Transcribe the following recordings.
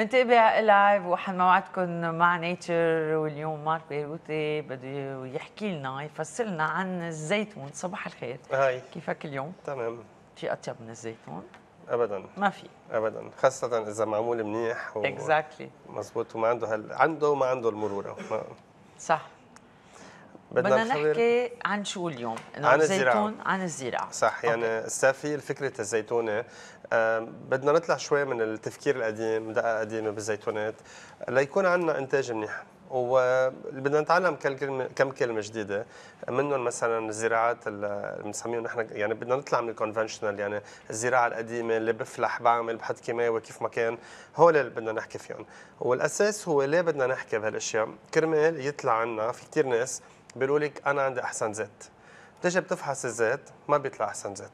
بنتابع العب وحن موعدكم مع نيتشر واليوم مارك بيروتي بده يحكي لنا يفسر لنا عن الزيتون صباح الخير هاي كيفك اليوم؟ تمام في اطيب من الزيتون؟ ابدا ما في ابدا خاصه اذا معمول منيح و... اكزاكتلي exactly. مضبوط وما عنده هال... عنده وما عنده المرورة ما... صح بدنا نحكي عن شو اليوم؟ عن الزيتون عن الزراعة صح يعني السافي في فكرة الزيتونة بدنا نطلع شوي من التفكير القديم دقة قديمة بالزيتونات ليكون عندنا إنتاج منيح وبدنا نتعلم كم كلمه كم كلمه جديده منهم مثلا الزراعات اللي بنسميهم نحن يعني بدنا نطلع من الكونفنشنال يعني الزراعه القديمه اللي بفلح بعمل بحط كيماوي كيف ما كان هول اللي بدنا نحكي فيهم والاساس هو ليه بدنا نحكي بهالاشياء كرمال يطلع عنا في كثير ناس بيقولوا لك انا عندي احسن زيت بتيجي بتفحص الزيت ما بيطلع احسن زيت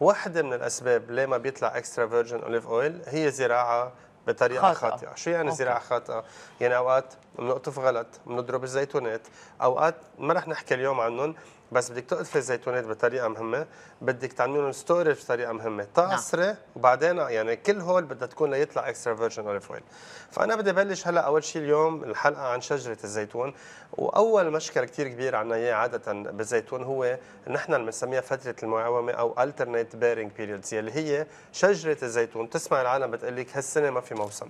واحدة من الاسباب ليه ما بيطلع اكسترا فيرجن اوليف اويل هي زراعه بطريقه خاطئه, خاطئة. شو يعني أوكي. زراعه خاطئه يعني اوقات بنقطف غلط بنضرب الزيتونات اوقات ما رح نحكي اليوم عنهم بس بدك تقطفي الزيتونات بطريقه مهمه بدك تعملهم ستورج بطريقه مهمه تعصري نعم. وبعدين يعني كل هول بدها تكون ليطلع اكسترا فيرجن اوليف اويل فانا بدي بلش هلا اول شيء اليوم الحلقه عن شجره الزيتون واول مشكله كثير كبيره عندنا اياه عاده بالزيتون هو نحن اللي بنسميها فتره المعومه او الترنيت بيرنج بيريودز، اللي هي شجره الزيتون تسمع العالم بتقول لك هالسنه ما في موسم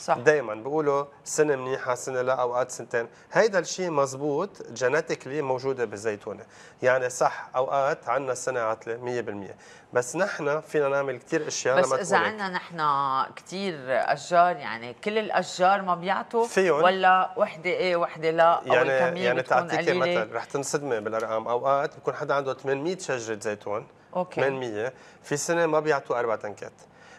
صح دائما بيقولوا سنه منيحه سنه لا اوقات سنتين هيدا الشيء مزبوط جينيتيكلي موجوده بالزيتونه يعني صح اوقات عندنا سنه عطله 100% بس نحن فينا نعمل كثير اشياء بس لما اذا عندنا نحن كثير اشجار يعني كل الاشجار ما بيعطوا فيهم ولا وحده ايه وحده لا يعني او الكميه يعني تعطيك مثل رح تنصدمي بالارقام اوقات بكون حدا عنده 800 شجره زيتون اوكي 800 في سنه ما بيعطوا اربع تنكات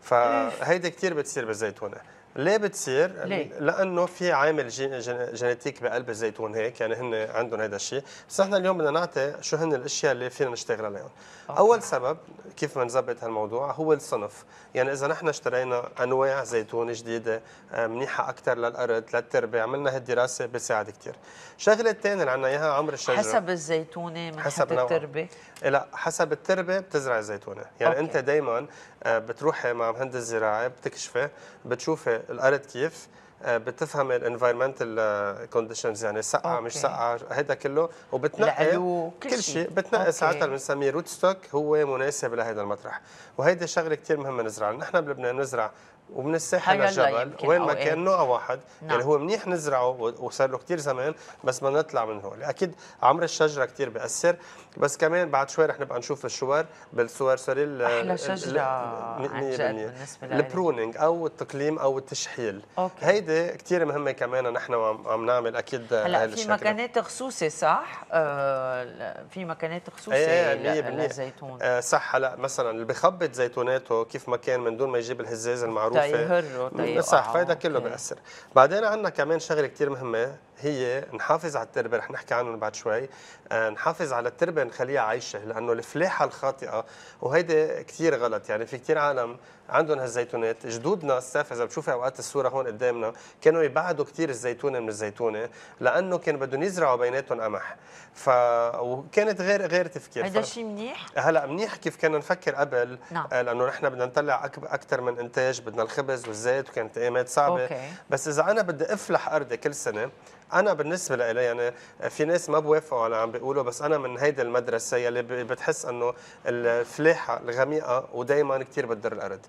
فهيدي كثير بتصير بالزيتونه ليه بتصير؟ ليه؟ لانه في عامل جين جينيتيك بقلب الزيتون هيك يعني هن عندهم هذا الشيء، بس احنا اليوم بدنا نعطي شو هن الاشياء اللي فينا نشتغل عليهم. أوكي. اول سبب كيف ما نظبط هالموضوع هو الصنف، يعني اذا نحن اشترينا انواع زيتون جديده آه، منيحه اكثر للارض، للتربه، عملنا هالدراسه بتساعد كثير. الشغله الثانيه اللي عندنا اياها عمر الشجره حسب الزيتونه من حسب التربه لا حسب التربه بتزرع الزيتونه يعني أوكي. انت دائما آه، بتروحي مع مهندس زراعي بتكشفي بتشوفي الارض كيف آه، بتفهم الانفايرمنتال آه، كونديشنز يعني سقعه مش سقعه هيدا كله وبتنقي كل شيء بتنقي ساعتها بنسميه روت ستوك هو مناسب لهذا المطرح وهيدي شغله كثير مهمه نزرعها نحن بلبنان نزرع ومن الساحل للجبل وين ما إيه. كان نوع واحد يعني نعم. يعني هو منيح نزرعه وصار له كثير زمان بس ما نطلع من هول اكيد عمر الشجره كثير بياثر بس كمان بعد شوي رح نبقى نشوف الشوار بالصور سوري احلى شجره عن جد البرونينج او التقليم او التشحيل أوكي. هيدي كثير مهمه كمان نحن عم نعمل اكيد هلا في مكانات خصوصي صح آه في مكانات خصوصي ايه للزيتون آه صح هلا مثلا اللي بخبط زيتوناته كيف ما كان من دون ما يجيب الهزاز المعروف معروفه وتيهر وتيقع صح فهيدا كله بياثر بعدين عندنا كمان شغله كثير مهمه هي نحافظ على التربه رح نحكي عنهم بعد شوي آه، نحافظ على التربه نخليها عايشه لانه الفلاحه الخاطئه وهيدي كثير غلط يعني في كثير عالم عندهم هالزيتونات جدودنا السافه اذا بتشوفي اوقات الصوره هون قدامنا كانوا يبعدوا كثير الزيتونه من الزيتونه لانه كان بدهم يزرعوا بيناتهم قمح ف وكانت غير غير تفكير هذا ف... شيء منيح هلا منيح كيف كنا نفكر قبل نعم. آه، لانه نحن بدنا نطلع اكثر من انتاج بدنا الخبز والزيت وكانت ايامات صعبه أوكي. بس اذا انا بدي افلح ارضي كل سنه انا بالنسبه لي يعني في ناس ما بوافقوا على عم بيقولوا بس انا من هيدي المدرسه يلي بتحس انه الفلاحه الغميقه ودائما كثير بتضر الارض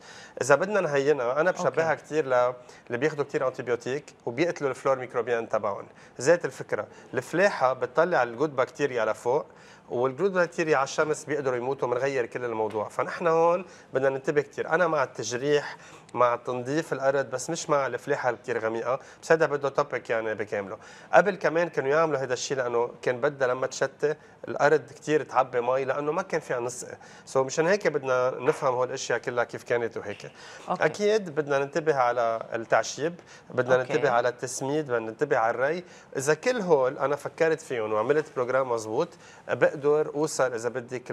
اذا بدنا نهينها انا بشبهها كثير للي بياخذوا كثير انتيبيوتيك وبيقتلوا الفلور ميكروبيان تبعهم ذات الفكره الفلاحه بتطلع الجود بكتيريا لفوق والجلود بكتيريا على الشمس بيقدروا يموتوا بنغير كل الموضوع فنحن هون بدنا ننتبه كثير انا مع التجريح مع تنظيف الارض بس مش مع الفلاحه الكثير غميقه بس هذا بده توبيك يعني بكامله قبل كمان كانوا يعملوا هذا الشيء لانه كان بدها لما تشتي الارض كثير تعبي مي لانه ما كان فيها نسقه سو so مشان هيك بدنا نفهم هول الاشياء كلها كيف كانت وهيك أوكي. اكيد بدنا ننتبه على التعشيب بدنا أوكي. ننتبه على التسميد بدنا ننتبه على الري اذا كل هول انا فكرت فيهم وعملت بروجرام مزبوط بقدر اوصل اذا بدك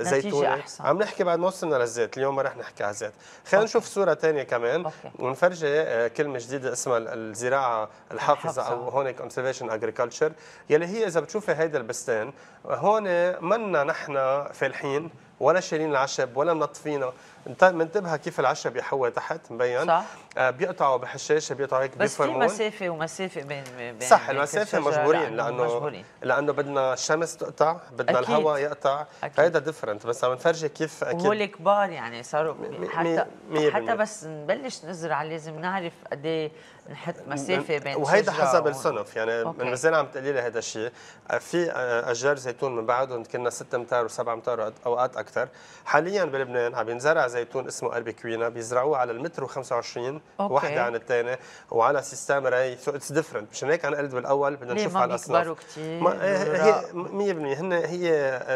لزيتونه آه، عم نحكي بعد ما وصلنا للزيت اليوم ما رح نحكي على الزيت خلينا نشوف صوره ثانيه كمان ونفرجي آه، كلمه جديده اسمها الزراعه الحافظه او هون كونسرفيشن اجريكلتشر يلي هي اذا بتشوفي هيدا البستان هون منا نحن فالحين ولا شايلين العشب ولا منطفينه منتبه كيف العشاء بيحول تحت مبين صح آه، بيقطعوا بحشاشه بيقطعوا هيك بس في مسافه ومسافه بين بين صح المسافه مجبورين لانه مجبورين. لانه بدنا الشمس تقطع بدنا أكيد. الهواء يقطع هيدا ديفرنت بس عم نفرجي كيف اكيد وهول كبار يعني صاروا حتى مي حتى بس نبلش نزرع لازم نعرف قد ايه نحط مسافه بين وهيدا حسب الصنف يعني مازال عم تقولي لي هذا الشيء آه، في آه، اشجار زيتون من بعدهم كنا 6 امتار و7 امتار اوقات اكثر حاليا بلبنان عم ينزرع زيتون اسمه اربيكوينا بيزرعوه على المتر و25 وحده عن الثانيه وعلى سيستم ري سو اتس ديفرنت مشان هيك انا قلت بالاول بدنا نشوف على الاصناف ما هي 100% هن هي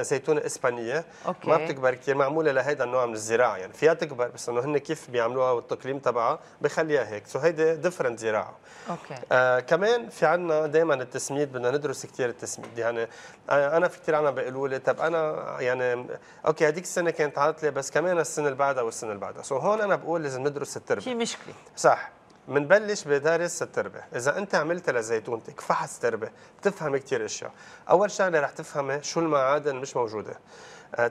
زيتونه اسبانيه أوكي. ما بتكبر كثير معموله لهيدا النوع من الزراعه يعني فيها تكبر بس انه هن كيف بيعملوها والتقليم تبعها بخليها هيك سو هيدي ديفرنت زراعه اوكي آه كمان في عندنا دائما التسميد بدنا ندرس كثير التسميد يعني آه انا في كثير عنا بيقولوا لي طب انا يعني اوكي هذيك السنه كانت عاطله بس كمان السنه اللي بعدها والسنه اللي بعدها سو so هون انا بقول لازم ندرس التربه في مشكله صح بنبلش بدارس التربه اذا انت عملت لزيتونتك فحص تربه بتفهم كثير اشياء اول شغله رح تفهمي شو المعادن مش موجوده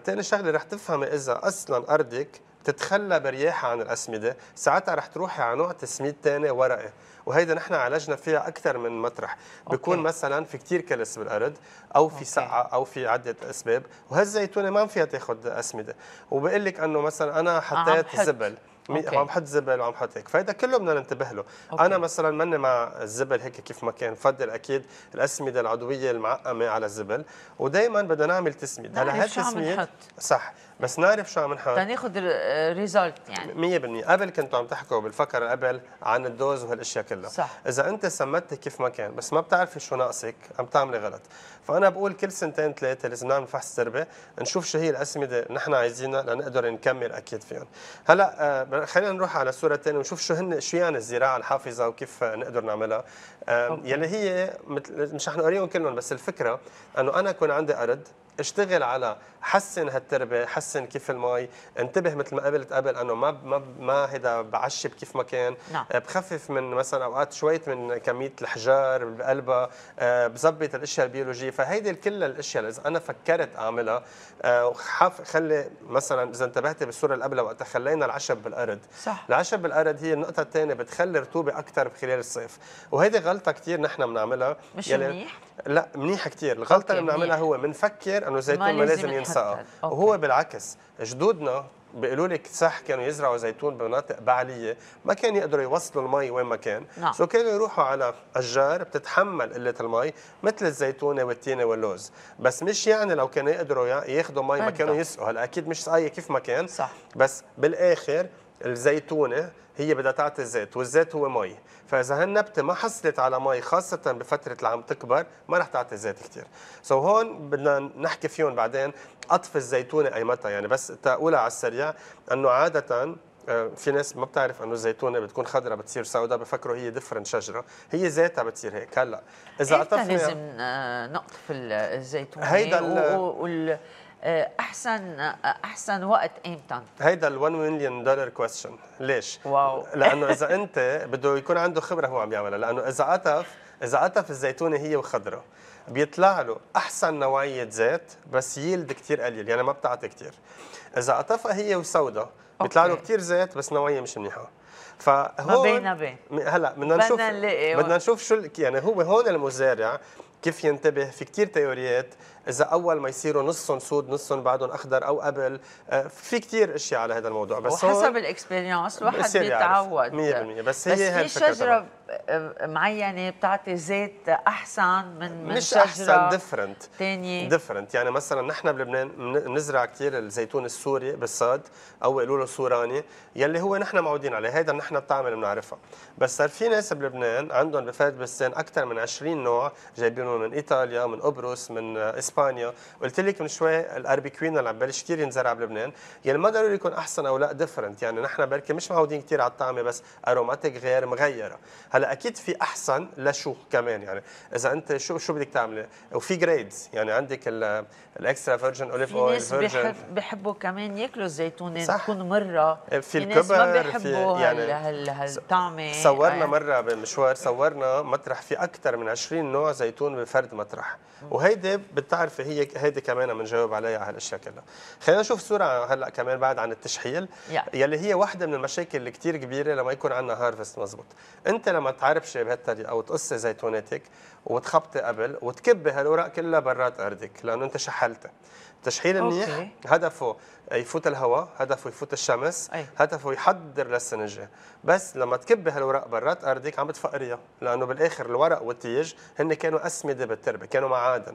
ثاني آه، شغله رح تفهمي اذا اصلا ارضك بتتخلى برياحها عن الاسمده ساعتها رح تروحي على نوع تسميد ثاني ورقي وهيدا نحن عالجنا فيها اكثر من مطرح بيكون أوكي. مثلا في كثير كلس بالارض او في سقعه او في عده اسباب وهالزيتونه ما فيها تاخذ اسمده وبقول لك انه مثلا انا حطيت زبل عم حط زبل وعم حط هيك فهيدا كله بدنا ننتبه له أوكي. انا مثلا ماني مع الزبل هيك كيف ما كان بفضل اكيد الاسمده العضويه المعقمه على الزبل ودائما بدنا نعمل تسميد هلا هالتسميد صح بس نعرف شو عم نحط تناخد ريزلت آه، يعني 100% قبل كنتوا عم تحكوا بالفقره قبل عن الدوز وهالاشياء كلها صح اذا انت سمتي كيف ما كان بس ما بتعرفي شو ناقصك عم تعملي غلط فانا بقول كل سنتين ثلاثه لازم نعمل فحص تربه نشوف شو هي الاسمده نحن عايزينها لنقدر نكمل اكيد فيهم هلا آه، خلينا نروح على الصوره الثانيه ونشوف شو هن شو يعني الزراعه الحافظه وكيف نقدر نعملها يلي هي مش رح نقريهم كلهم بس الفكره انه انا يكون عندي ارض اشتغل على حسن هالتربه حسن كيف المي انتبه مثل ما قبلت قبل انه ما ما ما هيدا بعشب كيف ما كان نعم. آه، بخفف من مثلا اوقات شوية من كميه الحجار بقلبها آه، بظبط الاشياء البيولوجيه فهيدي كل الاشياء اذا انا فكرت اعملها آه، وخاف خلي مثلا اذا انتبهتي بالصوره اللي قبلها وقت خلينا العشب بالارض صح العشب بالارض هي النقطه الثانيه بتخلي رطوبه اكثر بخلال الصيف وهيدي غلطه كثير نحن بنعملها مش يعني منيح لا منيح كثير الغلطه اللي بنعملها هو بنفكر انه زيتون ما لازم ينسى لسه وهو بالعكس جدودنا بيقولوا لك صح كانوا يزرعوا زيتون بمناطق بعليه ما كانوا يقدروا يوصلوا المي وين ما كان نعم. سو كانوا يروحوا على اشجار بتتحمل قله المي مثل الزيتونه والتينه واللوز بس مش يعني لو كانوا يقدروا ياخذوا مي ما كانوا يسقوا هلا اكيد مش سقايه كيف ما كان صح. بس بالاخر الزيتونة إيه؟ هي بدها تعطي الزيت والزيت هو مي فإذا هالنبتة ما حصلت على مي خاصة بفترة اللي عم تكبر ما رح تعطي زيت كثير سو so هون بدنا نحكي فيهم بعدين قطف الزيتونة أي متى يعني بس تقولها على السريع أنه عادة آه، في ناس ما بتعرف انه الزيتونه بتكون خضراء بتصير سوداء بفكروا هي ديفرنت شجره هي ذاتها بتصير هيك هلا اذا قطفنا لازم نقطف الزيتونه هيدا وال آه، احسن آه، احسن وقت ايمتى؟ هيدا ال 1 مليون دولار كويستشن، ليش؟ واو لانه اذا انت بده يكون عنده خبره هو عم يعملها، لانه اذا قطف اذا قطف الزيتونه هي وخضره بيطلع له احسن نوعيه زيت بس يلد كثير قليل، يعني ما بتعطي كثير. اذا قطفها هي وسودا بيطلع له كثير زيت بس نوعيه مش منيحه. فهون ما بين هلا بدنا نشوف بدنا نشوف شو يعني هو هون المزارع كيف ينتبه في كتير تيوريات اذا اول ما يصيروا نصهم سود نصهم بعدهم اخضر او قبل آه، في كتير اشياء على هذا الموضوع بس وحسب الاكسبيرينس الواحد بيتعود 100% بس هي بس في شجره آه، معينه بتعطي زيت احسن من من مش شجره احسن ديفرنت ثانيه ديفرنت يعني مثلا نحن بلبنان بنزرع كثير الزيتون السوري بالصاد او يقولوا له سوراني يلي هو نحن معودين عليه هيدا نحن بتعمل بنعرفها بس صار في ناس بلبنان عندهم بفات بستان اكثر من 20 نوع جايبين من ايطاليا من قبرص من اسبانيا قلت لك من شوي الاربيكوين اللي عم ببلش كثير ينزرع بلبنان يعني ما ضروري يكون احسن او لا ديفرنت يعني نحن بركي مش معودين كثير على الطعمه بس اروماتيك غير مغيره هلا اكيد في احسن لشو كمان يعني اذا انت شو شو بدك تعملي وفي جريدز يعني عندك الاكسترا فيرجن اوليف اويل فيرجن بحبوا كمان ياكلوا الزيتونه يعني تكون مره في الكبر في يعني هالطعمه صورنا آه. مره بمشوار صورنا مطرح في اكثر من 20 نوع زيتون فرد مطرح وهيدي بتعرفي هي هيدي كمان بنجاوب عليها على هالاشياء كلها خلينا نشوف صوره هلا كمان بعد عن التشحيل yeah. يلي هي واحدة من المشاكل اللي كثير كبيره لما يكون عندنا هارفست مزبوط انت لما تعربش بهالطريقه وتقصي زيتوناتك وتخبطي قبل وتكبي هالورق كلها برات ارضك لانه انت شحلتها التشحيل منيح هدفه يفوت الهواء هدفه يفوت الشمس أي. هدفه يحضر للسنه الجايه بس لما تكبي هالورق برات ارضك عم بتفقريها لانه بالاخر الورق والتيج هن كانوا اسمى معتمده بالتربه كانوا معادن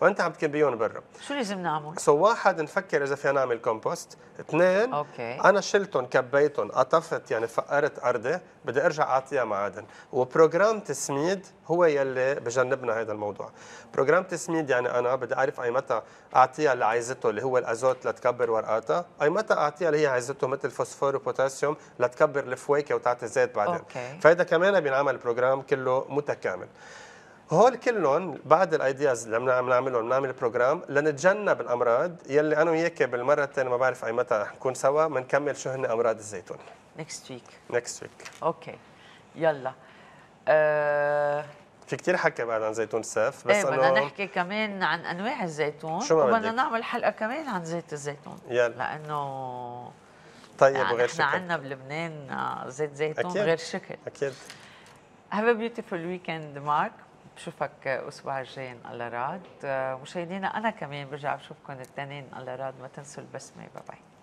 فانت عم تكبيهم برا شو لازم نعمل؟ سو واحد نفكر اذا فينا نعمل كومبوست، اثنين اوكي انا شلتهم كبيتهم قطفت يعني فقرت ارضي بدي ارجع اعطيها معادن، وبروجرام تسميد هو يلي بجنبنا هذا الموضوع، بروجرام تسميد يعني انا بدي اعرف اي متى اعطيها اللي عايزته اللي هو الازوت لتكبر ورقاتها، اي متى اعطيها اللي هي عايزته مثل فوسفور وبوتاسيوم لتكبر الفواكه وتعطي زيت بعدين، اوكي فهذا كمان بينعمل بروجرام كله متكامل. هول كلهم بعد الايدياز اللي عم نعملهم بنعمل بروجرام لنتجنب الامراض يلي انا وياك بالمره الثانيه ما بعرف اي متى نكون سوا بنكمل شو هن امراض الزيتون نكست ويك نكست ويك اوكي يلا أه... في كثير حكي بعد عن زيتون الساف بس ايه بدنا نحكي كمان عن انواع الزيتون شو بدنا نعمل حلقه كمان عن زيت الزيتون يلا لانه طيب يعني وغير شكل احنا عندنا بلبنان زيت زيتون أكيد. غير شكل اكيد Have a beautiful weekend, Mark. بشوفك الاسبوع الجاي ان الله راد مشاهدينا آه، انا كمان برجع بشوفكم الاثنين ان الله راد ما تنسوا البسمه باي باي